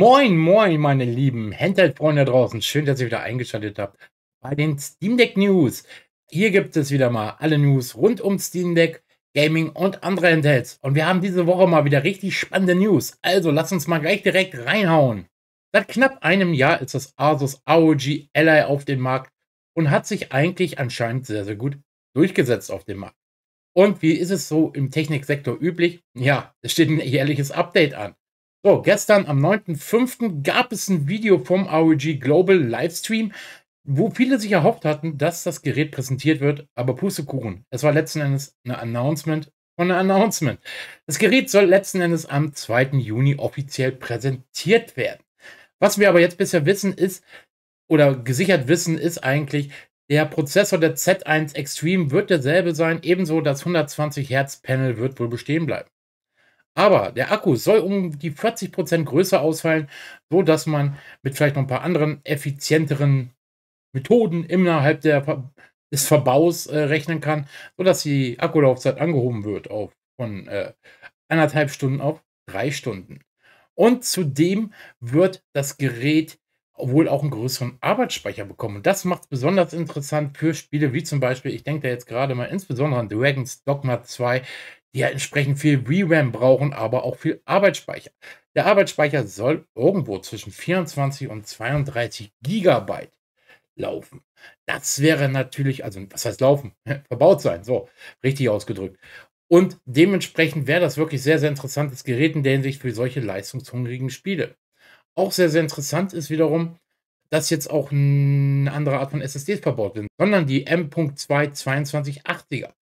Moin, moin, meine lieben Handheld-Freunde da draußen. Schön, dass ihr wieder eingeschaltet habt bei den Steam Deck News. Hier gibt es wieder mal alle News rund um Steam Deck, Gaming und andere Handhelds. Und wir haben diese Woche mal wieder richtig spannende News. Also lasst uns mal gleich direkt reinhauen. Seit knapp einem Jahr ist das Asus AOG Ally auf dem Markt und hat sich eigentlich anscheinend sehr, sehr gut durchgesetzt auf dem Markt. Und wie ist es so im Techniksektor üblich? Ja, es steht ein jährliches Update an. So, gestern am 9.5. gab es ein Video vom ROG Global Livestream, wo viele sich erhofft hatten, dass das Gerät präsentiert wird, aber Pustekuchen. Es war letzten Endes eine Announcement von einem Announcement. Das Gerät soll letzten Endes am 2. Juni offiziell präsentiert werden. Was wir aber jetzt bisher wissen ist, oder gesichert wissen, ist eigentlich, der Prozessor der Z1 Extreme wird derselbe sein, ebenso das 120 Hertz Panel wird wohl bestehen bleiben. Aber der Akku soll um die 40% größer ausfallen, sodass man mit vielleicht noch ein paar anderen effizienteren Methoden innerhalb der, des Verbaus äh, rechnen kann, sodass die Akkulaufzeit angehoben wird auf von äh, anderthalb Stunden auf drei Stunden. Und zudem wird das Gerät wohl auch einen größeren Arbeitsspeicher bekommen. Und das macht es besonders interessant für Spiele wie zum Beispiel, ich denke da jetzt gerade mal insbesondere an Dragon's Dogma 2, die ja entsprechend viel VRAM brauchen, aber auch viel Arbeitsspeicher. Der Arbeitsspeicher soll irgendwo zwischen 24 und 32 Gigabyte laufen. Das wäre natürlich, also was heißt laufen? Verbaut sein, so richtig ausgedrückt. Und dementsprechend wäre das wirklich sehr, sehr interessantes Gerät in der Hinsicht für solche leistungshungrigen Spiele. Auch sehr, sehr interessant ist wiederum, dass jetzt auch eine andere Art von SSDs verbaut sind, sondern die M.2 2280er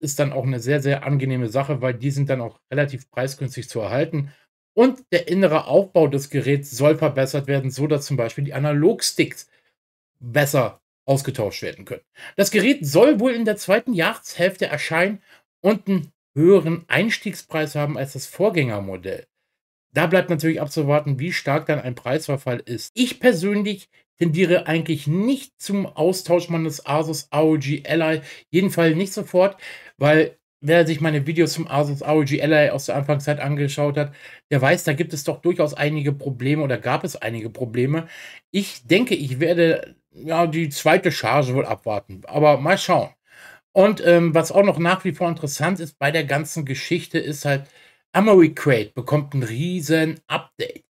ist dann auch eine sehr, sehr angenehme Sache, weil die sind dann auch relativ preisgünstig zu erhalten. Und der innere Aufbau des Geräts soll verbessert werden, so dass zum Beispiel die Analogsticks besser ausgetauscht werden können. Das Gerät soll wohl in der zweiten Jahreshälfte erscheinen und einen höheren Einstiegspreis haben als das Vorgängermodell. Da bleibt natürlich abzuwarten, wie stark dann ein Preisverfall ist. Ich persönlich tendiere eigentlich nicht zum Austausch meines Asus ROG Ally. Jedenfalls nicht sofort, weil wer sich meine Videos zum Asus ROG Ally aus der Anfangszeit angeschaut hat, der weiß, da gibt es doch durchaus einige Probleme oder gab es einige Probleme. Ich denke, ich werde ja die zweite Charge wohl abwarten, aber mal schauen. Und ähm, was auch noch nach wie vor interessant ist bei der ganzen Geschichte, ist halt, Amory Crate bekommt ein riesen Update.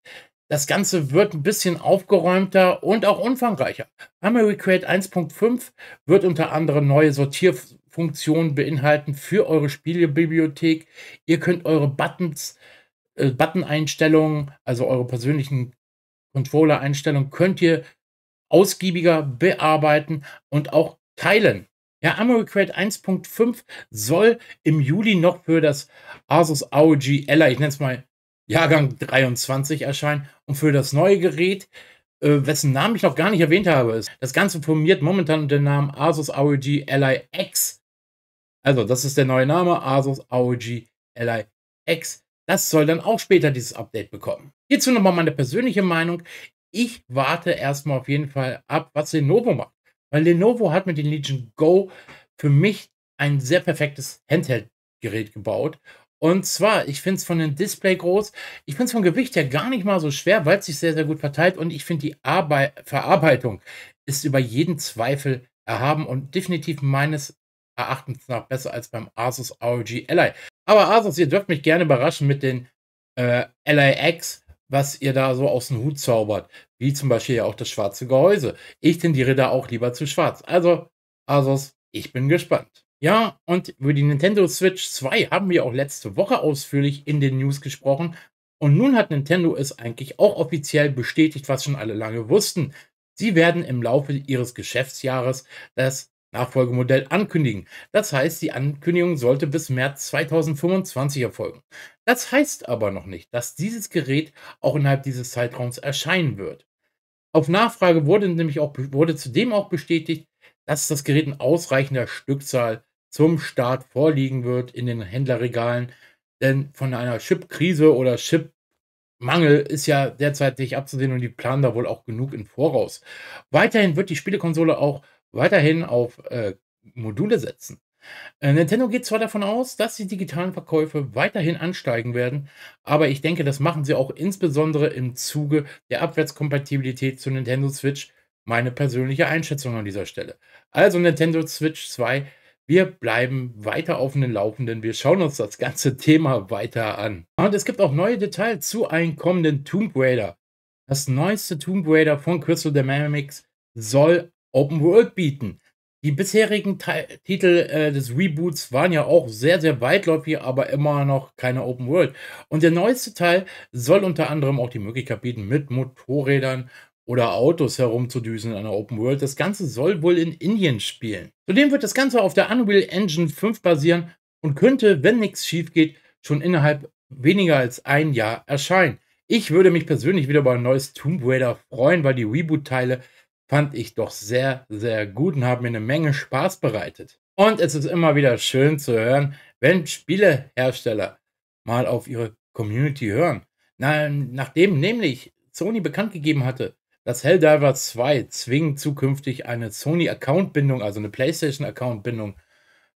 Das Ganze wird ein bisschen aufgeräumter und auch umfangreicher. Memory Create 1.5 wird unter anderem neue Sortierfunktionen beinhalten für eure Spielebibliothek. Ihr könnt eure Buttons, äh, Button-Einstellungen, also eure persönlichen Controller-Einstellungen, könnt ihr ausgiebiger bearbeiten und auch teilen. Ja, AmeriCrate 1.5 soll im Juli noch für das Asus ROG Ally, ich nenne es mal Jahrgang 23 erscheinen und für das neue Gerät, äh, wessen Namen ich noch gar nicht erwähnt habe, ist das Ganze formiert momentan unter dem Namen Asus ROG Li X. Also, das ist der neue Name, Asus ROG Li X. Das soll dann auch später dieses Update bekommen. Hierzu nochmal meine persönliche Meinung. Ich warte erstmal auf jeden Fall ab, was Lenovo macht. Weil Lenovo hat mit dem Legion Go für mich ein sehr perfektes Handheld-Gerät gebaut. Und zwar, ich finde es von dem Display groß. Ich finde es vom Gewicht her gar nicht mal so schwer, weil es sich sehr, sehr gut verteilt. Und ich finde, die Arbe Verarbeitung ist über jeden Zweifel erhaben und definitiv meines Erachtens nach besser als beim Asus ROG Ally. Aber Asus, ihr dürft mich gerne überraschen mit den äh, LIX, was ihr da so aus dem Hut zaubert. Wie zum Beispiel ja auch das schwarze Gehäuse. Ich tendiere da auch lieber zu schwarz. Also, Asus, ich bin gespannt. Ja, und über die Nintendo Switch 2 haben wir auch letzte Woche ausführlich in den News gesprochen. Und nun hat Nintendo es eigentlich auch offiziell bestätigt, was schon alle lange wussten. Sie werden im Laufe ihres Geschäftsjahres das Nachfolgemodell ankündigen. Das heißt, die Ankündigung sollte bis März 2025 erfolgen. Das heißt aber noch nicht, dass dieses Gerät auch innerhalb dieses Zeitraums erscheinen wird. Auf Nachfrage wurde nämlich auch wurde zudem auch bestätigt, dass das Gerät in ausreichender Stückzahl zum Start vorliegen wird in den Händlerregalen. Denn von einer Chip-Krise oder Chip-Mangel ist ja derzeit nicht abzusehen und die planen da wohl auch genug im Voraus. Weiterhin wird die Spielekonsole auch weiterhin auf äh, Module setzen. Äh, Nintendo geht zwar davon aus, dass die digitalen Verkäufe weiterhin ansteigen werden, aber ich denke, das machen sie auch insbesondere im Zuge der Abwärtskompatibilität zu Nintendo Switch. Meine persönliche Einschätzung an dieser Stelle. Also Nintendo Switch 2 wir bleiben weiter auf den Laufenden. Wir schauen uns das ganze Thema weiter an. Und es gibt auch neue Details zu einem kommenden Tomb Raider. Das neueste Tomb Raider von Crystal Dynamics soll Open World bieten. Die bisherigen Te Titel äh, des Reboots waren ja auch sehr, sehr weitläufig, aber immer noch keine Open World. Und der neueste Teil soll unter anderem auch die Möglichkeit bieten, mit Motorrädern oder Autos herumzudüsen in einer Open World. Das Ganze soll wohl in Indien spielen. Zudem wird das Ganze auf der Unreal Engine 5 basieren und könnte, wenn nichts schief geht, schon innerhalb weniger als ein Jahr erscheinen. Ich würde mich persönlich wieder über ein neues Tomb Raider freuen, weil die Reboot-Teile fand ich doch sehr, sehr gut und haben mir eine Menge Spaß bereitet. Und es ist immer wieder schön zu hören, wenn Spielehersteller mal auf ihre Community hören. nachdem nämlich Sony bekannt gegeben hatte, das Helldiver 2 zwingend zukünftig eine Sony-Account-Bindung, also eine PlayStation-Account-Bindung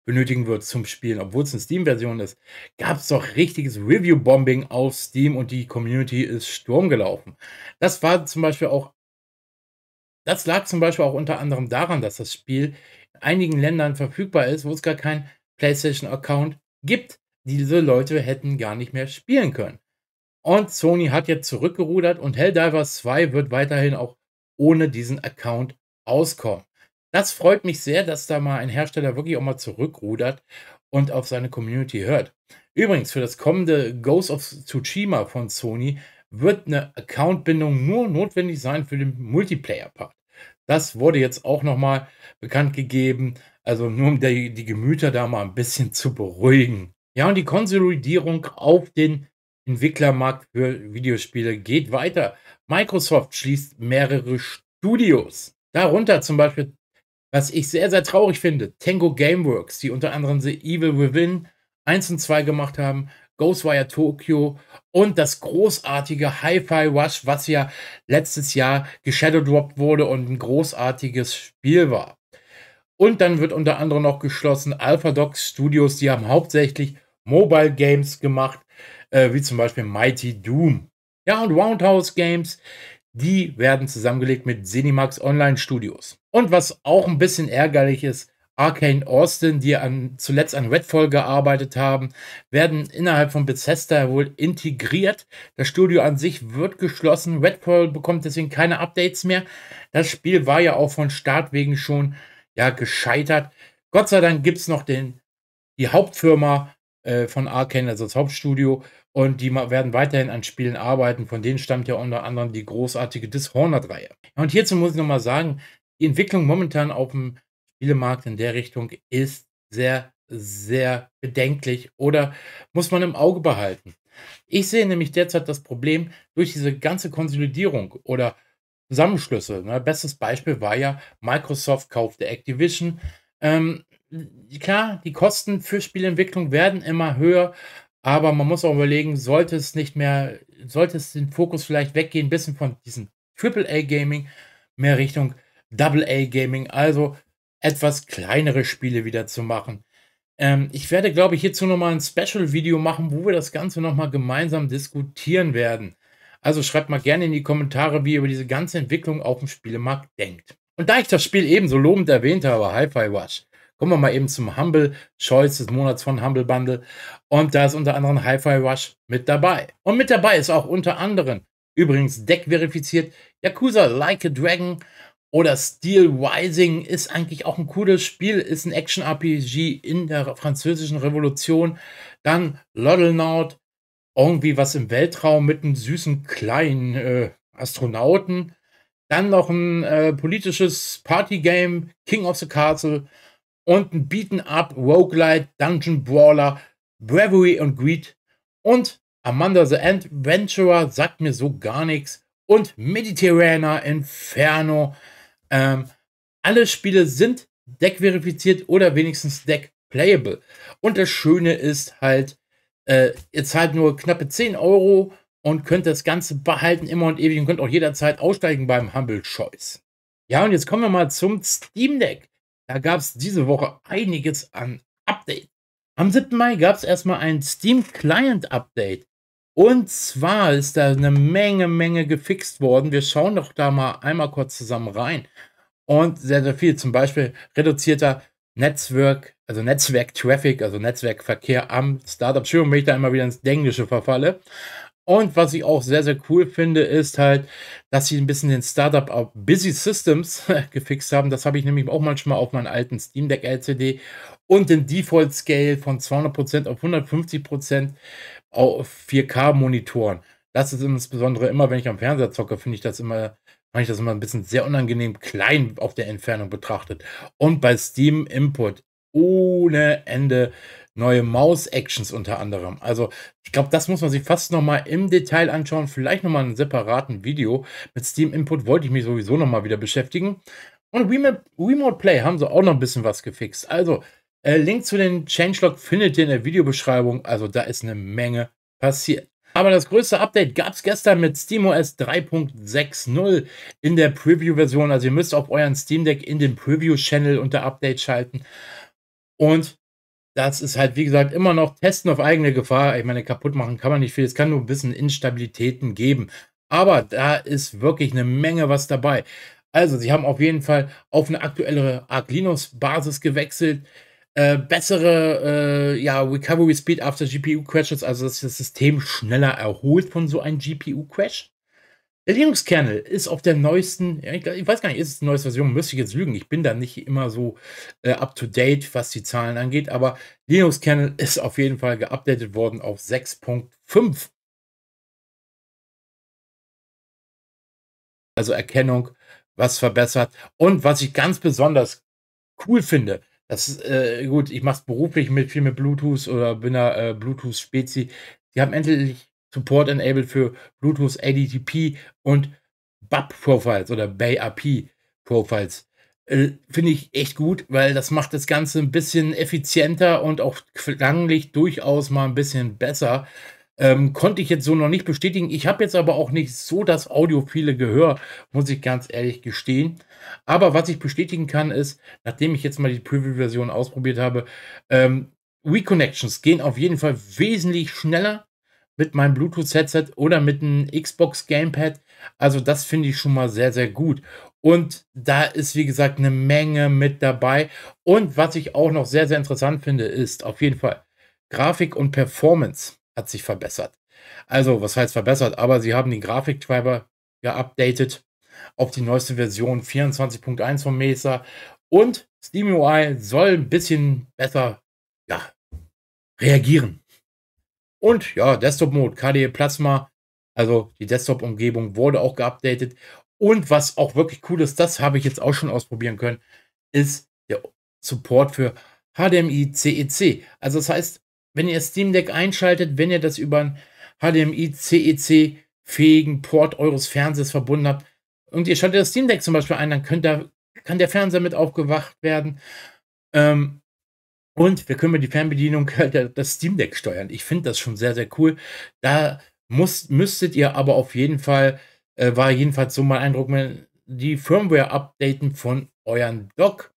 benötigen wird zum Spielen, obwohl es eine Steam-Version ist, gab es doch richtiges Review-Bombing auf Steam und die Community ist Sturm gelaufen. Das war zum Beispiel auch, das lag zum Beispiel auch unter anderem daran, dass das Spiel in einigen Ländern verfügbar ist, wo es gar keinen PlayStation-Account gibt. Diese Leute hätten gar nicht mehr spielen können. Und Sony hat jetzt zurückgerudert und Helldivers 2 wird weiterhin auch ohne diesen Account auskommen. Das freut mich sehr, dass da mal ein Hersteller wirklich auch mal zurückrudert und auf seine Community hört. Übrigens, für das kommende Ghost of Tsushima von Sony wird eine Accountbindung nur notwendig sein für den Multiplayer-Part. Das wurde jetzt auch nochmal bekannt gegeben, also nur um die, die Gemüter da mal ein bisschen zu beruhigen. Ja, und die Konsolidierung auf den Entwicklermarkt für Videospiele geht weiter. Microsoft schließt mehrere Studios. Darunter zum Beispiel, was ich sehr, sehr traurig finde, Tango Gameworks, die unter anderem The Evil Within 1 und 2 gemacht haben, Ghostwire Tokyo und das großartige Hi-Fi Rush, was ja letztes Jahr geshadowdropped wurde und ein großartiges Spiel war. Und dann wird unter anderem noch geschlossen Alpha Dogs Studios, die haben hauptsächlich Mobile Games gemacht äh, wie zum Beispiel Mighty Doom. Ja, und Roundhouse Games, die werden zusammengelegt mit Cinemax Online Studios. Und was auch ein bisschen ärgerlich ist, Arcane Austin, die an, zuletzt an Redfall gearbeitet haben, werden innerhalb von Bethesda wohl integriert. Das Studio an sich wird geschlossen. Redfall bekommt deswegen keine Updates mehr. Das Spiel war ja auch von Start wegen schon ja, gescheitert. Gott sei Dank gibt es noch den, die Hauptfirma äh, von Arkane, also das Hauptstudio. Und die werden weiterhin an Spielen arbeiten. Von denen stammt ja unter anderem die großartige Dishonored-Reihe. Und hierzu muss ich nochmal sagen, die Entwicklung momentan auf dem Spielemarkt in der Richtung ist sehr, sehr bedenklich oder muss man im Auge behalten. Ich sehe nämlich derzeit das Problem durch diese ganze Konsolidierung oder Zusammenschlüsse. Ne? Bestes Beispiel war ja, Microsoft kaufte Activision. Ähm, klar, die Kosten für Spielentwicklung werden immer höher, aber man muss auch überlegen, sollte es nicht mehr, sollte es den Fokus vielleicht weggehen, ein bisschen von diesem AAA-Gaming, mehr Richtung double gaming also etwas kleinere Spiele wieder zu machen. Ähm, ich werde, glaube ich, hierzu nochmal ein Special-Video machen, wo wir das Ganze nochmal gemeinsam diskutieren werden. Also schreibt mal gerne in die Kommentare, wie ihr über diese ganze Entwicklung auf dem Spielemarkt denkt. Und da ich das Spiel ebenso lobend erwähnt habe, Hi-Fi Rush, Kommen wir mal eben zum Humble Choice des Monats von Humble Bundle. Und da ist unter anderem Hi-Fi Rush mit dabei. Und mit dabei ist auch unter anderem übrigens Deck verifiziert, Yakuza Like a Dragon oder Steel Rising ist eigentlich auch ein cooles Spiel, ist ein Action-RPG in der französischen Revolution. Dann Lodelnaut, irgendwie was im Weltraum mit einem süßen kleinen äh, Astronauten. Dann noch ein äh, politisches Partygame, King of the Castle und ein Beaten-Up, Roguelite, Dungeon Brawler, Bravery und Greed und Amanda the Adventurer sagt mir so gar nichts und Mediterraner, Inferno. Ähm, alle Spiele sind deckverifiziert oder wenigstens deckplayable. Und das Schöne ist halt, äh, ihr zahlt nur knappe 10 Euro und könnt das Ganze behalten immer und ewig und könnt auch jederzeit aussteigen beim Humble Choice. Ja, und jetzt kommen wir mal zum Steam Deck. Da gab es diese Woche einiges an Updates. Am 7. Mai gab es erstmal ein Steam Client Update. Und zwar ist da eine Menge, Menge gefixt worden. Wir schauen doch da mal einmal kurz zusammen rein. Und sehr, sehr viel. Zum Beispiel reduzierter Netzwerk, also Netzwerk-Traffic, also Netzwerkverkehr am Startup. Schön, wenn ich da immer wieder ins Englische verfalle. Und was ich auch sehr, sehr cool finde, ist halt, dass sie ein bisschen den Startup auf Busy Systems gefixt haben. Das habe ich nämlich auch manchmal auf meinem alten Steam Deck LCD und den Default Scale von 200% auf 150% auf 4K Monitoren. Das ist insbesondere immer, wenn ich am Fernseher zocke, finde ich das immer, fand ich das immer ein bisschen sehr unangenehm klein auf der Entfernung betrachtet. Und bei Steam Input ohne Ende neue Maus-Actions unter anderem. Also ich glaube, das muss man sich fast nochmal im Detail anschauen. Vielleicht nochmal einen separaten Video. Mit Steam Input wollte ich mich sowieso nochmal wieder beschäftigen. Und Remote, Play haben sie auch noch ein bisschen was gefixt. Also, äh, Link zu den Changelog findet ihr in der Videobeschreibung. Also da ist eine Menge passiert. Aber das größte Update gab es gestern mit SteamOS 3.60 in der Preview-Version. Also ihr müsst auf euren Steam Deck in den Preview-Channel unter Update schalten. Und das ist halt, wie gesagt, immer noch testen auf eigene Gefahr. Ich meine, kaputt machen kann man nicht viel. Es kann nur ein bisschen Instabilitäten geben. Aber da ist wirklich eine Menge was dabei. Also, sie haben auf jeden Fall auf eine aktuellere Arc Linux-Basis gewechselt. Äh, bessere äh, ja, Recovery Speed after GPU Crashes, also dass das System schneller erholt von so einem GPU Crash. Der Linux-Kernel ist auf der neuesten, ich weiß gar nicht, ist es die neueste Version, müsste ich jetzt lügen. Ich bin da nicht immer so äh, up to date, was die Zahlen angeht, aber Linux-Kernel ist auf jeden Fall geupdatet worden auf 6.5. Also Erkennung, was verbessert. Und was ich ganz besonders cool finde, das ist äh, gut, ich mache es beruflich mit viel mit Bluetooth oder bin da äh, Bluetooth-Spezi. Die haben endlich Support enabled für Bluetooth ADTP und BAP Profiles oder Bay BAP Profiles. Äh, finde ich echt gut, weil das macht das Ganze ein bisschen effizienter und auch klanglich durchaus mal ein bisschen besser. Ähm, konnte ich jetzt so noch nicht bestätigen. Ich habe jetzt aber auch nicht so das audiophile Gehör, muss ich ganz ehrlich gestehen. Aber was ich bestätigen kann, ist, nachdem ich jetzt mal die Preview-Version ausprobiert habe, ähm, Reconnections gehen auf jeden Fall wesentlich schneller mit meinem Bluetooth-Headset oder mit einem Xbox Gamepad. Also das finde ich schon mal sehr, sehr gut. Und da ist, wie gesagt, eine Menge mit dabei. Und was ich auch noch sehr, sehr interessant finde, ist auf jeden Fall, Grafik und Performance hat sich verbessert. Also, was heißt verbessert? Aber sie haben den Grafiktreiber geupdatet auf die neueste Version 24.1 von Mesa. Und SteamUI soll ein bisschen besser ja, reagieren und ja, Desktop-Mode, KDE Plasma, also die Desktop-Umgebung wurde auch geupdatet. Und was auch wirklich cool ist, das habe ich jetzt auch schon ausprobieren können, ist der Support für HDMI CEC. Also das heißt, wenn ihr Steam Deck einschaltet, wenn ihr das über einen HDMI CEC fähigen Port eures Fernsehers verbunden habt und ihr schaltet das Steam Deck zum Beispiel ein, dann könnt ihr, kann der Fernseher mit aufgewacht werden. Ähm, und wir können mit die Fernbedienung halt das Steam Deck steuern. Ich finde das schon sehr, sehr cool. Da muss, müsstet ihr aber auf jeden Fall, äh, war jedenfalls so mein Eindruck, die Firmware updaten von euren Dock.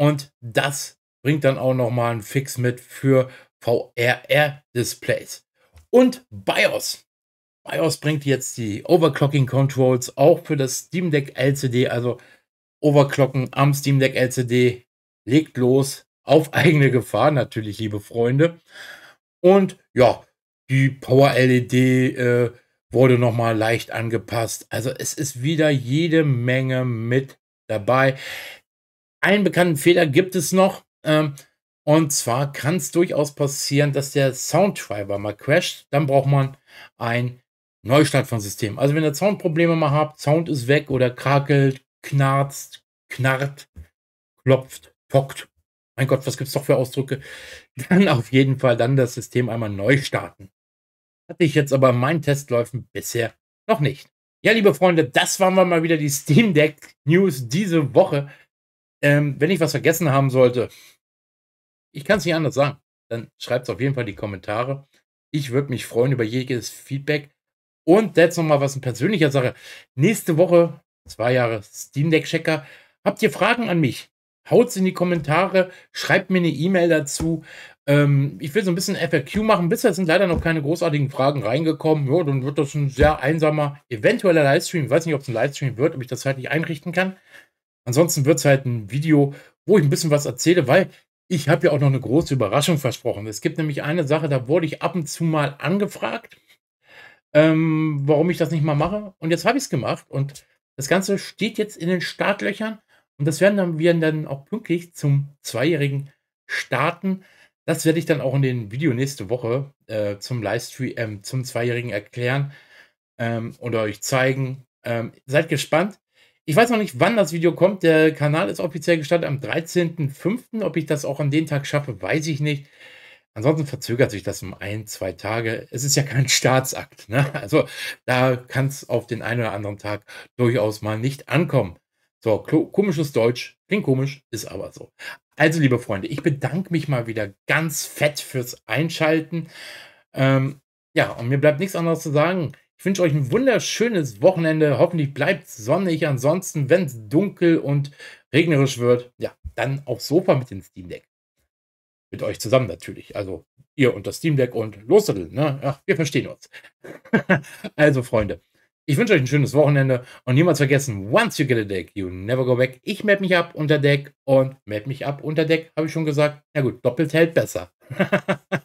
Und das bringt dann auch nochmal einen Fix mit für VRR-Displays. Und BIOS. BIOS bringt jetzt die Overclocking Controls auch für das Steam Deck LCD, also Overclocken am Steam Deck LCD. Legt los, auf eigene Gefahr natürlich, liebe Freunde. Und ja, die Power LED äh, wurde nochmal leicht angepasst. Also es ist wieder jede Menge mit dabei. Einen bekannten Fehler gibt es noch. Ähm, und zwar kann es durchaus passieren, dass der Soundtriber mal crasht. Dann braucht man einen Neustart von System. Also wenn ihr Soundprobleme mal habt, Sound ist weg oder krakelt, knarzt, knarrt, klopft, tockt mein Gott, was gibt es doch für Ausdrücke? Dann auf jeden Fall dann das System einmal neu starten. Hatte ich jetzt aber in meinen Testläufen bisher noch nicht. Ja, liebe Freunde, das waren wir mal wieder die Steam Deck News diese Woche. Ähm, wenn ich was vergessen haben sollte, ich kann es nicht anders sagen, dann schreibt es auf jeden Fall in die Kommentare. Ich würde mich freuen über jedes Feedback. Und jetzt nochmal was in persönlicher Sache. Nächste Woche, zwei Jahre Steam Deck Checker. Habt ihr Fragen an mich? Haut es in die Kommentare, schreibt mir eine E-Mail dazu. Ähm, ich will so ein bisschen FAQ machen. Bisher sind leider noch keine großartigen Fragen reingekommen. Ja, dann wird das ein sehr einsamer, eventueller Livestream. Ich weiß nicht, ob es ein Livestream wird, ob ich das zeitlich halt einrichten kann. Ansonsten wird es halt ein Video, wo ich ein bisschen was erzähle, weil ich habe ja auch noch eine große Überraschung versprochen. Es gibt nämlich eine Sache, da wurde ich ab und zu mal angefragt, ähm, warum ich das nicht mal mache. Und jetzt habe ich es gemacht und das Ganze steht jetzt in den Startlöchern. Und das werden wir dann auch pünktlich zum Zweijährigen starten. Das werde ich dann auch in dem Video nächste Woche äh, zum Livestream, äh, zum Zweijährigen erklären ähm, und euch zeigen. Ähm, seid gespannt. Ich weiß noch nicht, wann das Video kommt. Der Kanal ist offiziell gestartet am 13.05. Ob ich das auch an den Tag schaffe, weiß ich nicht. Ansonsten verzögert sich das um ein, zwei Tage. Es ist ja kein Staatsakt. Ne? Also da kann es auf den einen oder anderen Tag durchaus mal nicht ankommen. So, komisches Deutsch, klingt komisch, ist aber so. Also, liebe Freunde, ich bedanke mich mal wieder ganz fett fürs Einschalten. Ähm, ja, und mir bleibt nichts anderes zu sagen. Ich wünsche euch ein wunderschönes Wochenende. Hoffentlich bleibt sonnig. Ansonsten, wenn es dunkel und regnerisch wird, ja, dann aufs Sofa mit dem Steam Deck. Mit euch zusammen natürlich. Also ihr und das Steam Deck und los, Ne? Ach, wir verstehen uns. also, Freunde. Ich wünsche euch ein schönes Wochenende und niemals vergessen, once you get a deck, you never go back. Ich map mich ab unter Deck und map mich ab unter Deck, habe ich schon gesagt. Na gut, doppelt hält besser.